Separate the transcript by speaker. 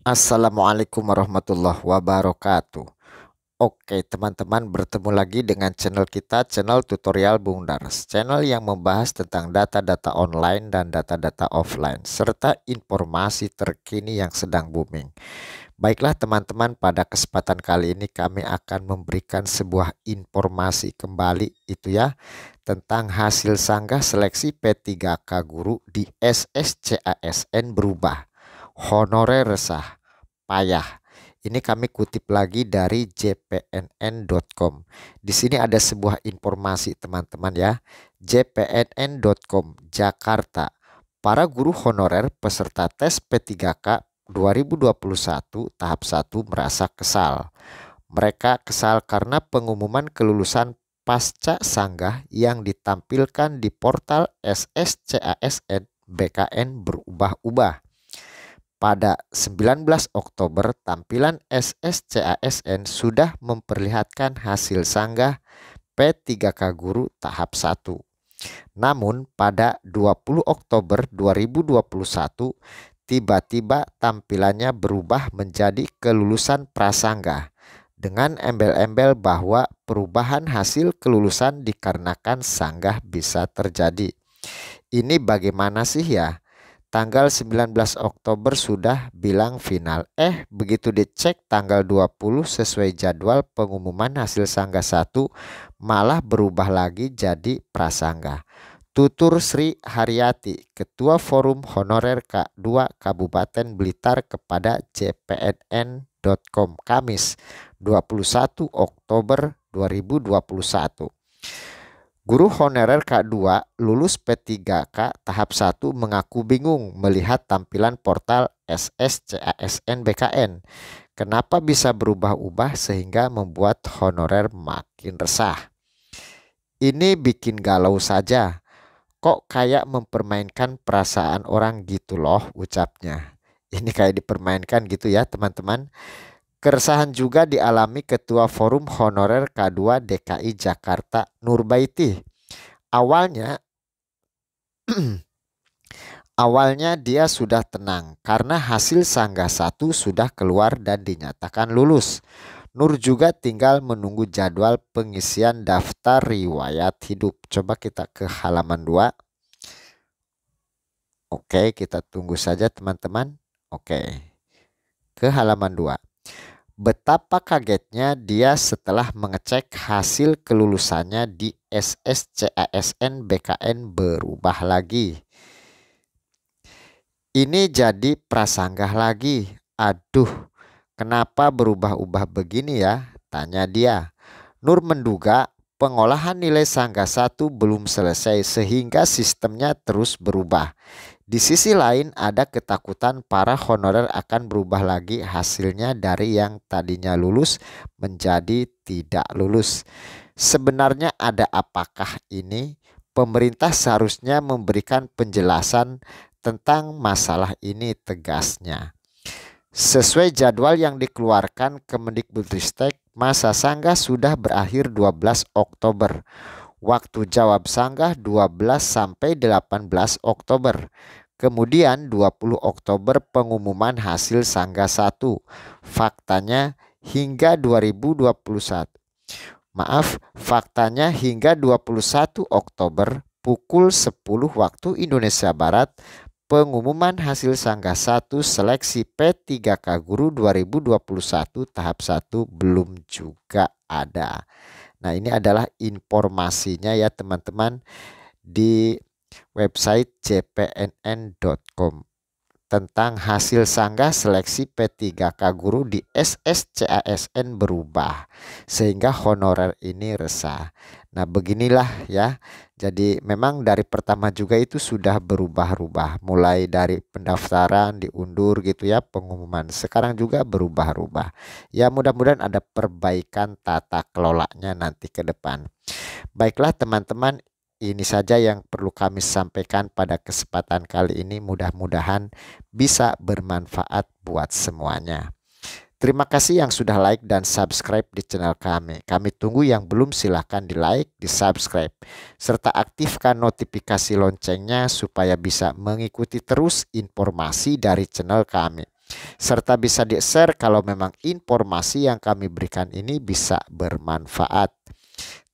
Speaker 1: Assalamualaikum warahmatullahi wabarakatuh Oke teman-teman bertemu lagi dengan channel kita channel tutorial Bung Dars Channel yang membahas tentang data-data online dan data-data offline Serta informasi terkini yang sedang booming Baiklah teman-teman pada kesempatan kali ini kami akan memberikan sebuah informasi kembali itu ya Tentang hasil sanggah seleksi P3K Guru di SSCASN berubah honorer resah, payah. Ini kami kutip lagi dari jpnn.com. Di sini ada sebuah informasi teman-teman ya. jpnn.com Jakarta. Para guru honorer peserta tes P3K 2021 tahap 1 merasa kesal. Mereka kesal karena pengumuman kelulusan pasca sanggah yang ditampilkan di portal SSCASN BKN berubah-ubah. Pada 19 Oktober, tampilan SSCASN sudah memperlihatkan hasil sanggah P3K Guru tahap 1. Namun pada 20 Oktober 2021, tiba-tiba tampilannya berubah menjadi kelulusan prasanggah dengan embel-embel bahwa perubahan hasil kelulusan dikarenakan sanggah bisa terjadi. Ini bagaimana sih ya? tanggal 19 Oktober sudah bilang final. Eh, begitu dicek tanggal 20 sesuai jadwal pengumuman hasil sangga 1 malah berubah lagi jadi prasangga. Tutur Sri Haryati, Ketua Forum Honorer K2 Kabupaten Blitar kepada cpnn.com Kamis 21 Oktober 2021. Guru honorer K2 lulus P3K tahap 1 mengaku bingung melihat tampilan portal SSCASN BKN. Kenapa bisa berubah-ubah sehingga membuat honorer makin resah? Ini bikin galau saja. Kok kayak mempermainkan perasaan orang gitu loh ucapnya. Ini kayak dipermainkan gitu ya teman-teman. Keresahan juga dialami Ketua Forum Honorer K2 DKI Jakarta Nurbaiti. Awalnya awalnya dia sudah tenang karena hasil sanggah satu sudah keluar dan dinyatakan lulus. Nur juga tinggal menunggu jadwal pengisian daftar riwayat hidup. Coba kita ke halaman 2. Oke, kita tunggu saja teman-teman. Oke. Ke halaman 2 betapa kagetnya dia setelah mengecek hasil kelulusannya di SSCASN BKN berubah lagi. Ini jadi prasanggah lagi. Aduh, kenapa berubah-ubah begini ya? Tanya dia. Nur menduga pengolahan nilai sanggah satu belum selesai sehingga sistemnya terus berubah. Di sisi lain ada ketakutan para honorer akan berubah lagi hasilnya dari yang tadinya lulus menjadi tidak lulus. Sebenarnya ada apakah ini? Pemerintah seharusnya memberikan penjelasan tentang masalah ini tegasnya. Sesuai jadwal yang dikeluarkan Kemendikbudristek, masa sanggah sudah berakhir 12 Oktober. Waktu jawab sanggah 12 sampai 18 Oktober. Kemudian 20 Oktober pengumuman hasil sanggah 1. Faktanya hingga 2021. Maaf, faktanya hingga 21 Oktober pukul 10 waktu Indonesia Barat pengumuman hasil sanggah 1 seleksi P3K Guru 2021 tahap 1 belum juga ada. Nah, ini adalah informasinya ya teman-teman di website jpnn.com tentang hasil sanggah seleksi P3K guru di SSCASN berubah sehingga honorer ini resah. Nah, beginilah ya. Jadi memang dari pertama juga itu sudah berubah-ubah mulai dari pendaftaran diundur gitu ya, pengumuman. Sekarang juga berubah-ubah. Ya, mudah-mudahan ada perbaikan tata kelolanya nanti ke depan. Baiklah teman-teman, ini saja yang perlu kami sampaikan pada kesempatan kali ini. Mudah-mudahan bisa bermanfaat buat semuanya. Terima kasih yang sudah like dan subscribe di channel kami. Kami tunggu yang belum silahkan di like, di subscribe, serta aktifkan notifikasi loncengnya supaya bisa mengikuti terus informasi dari channel kami. Serta bisa di-share kalau memang informasi yang kami berikan ini bisa bermanfaat.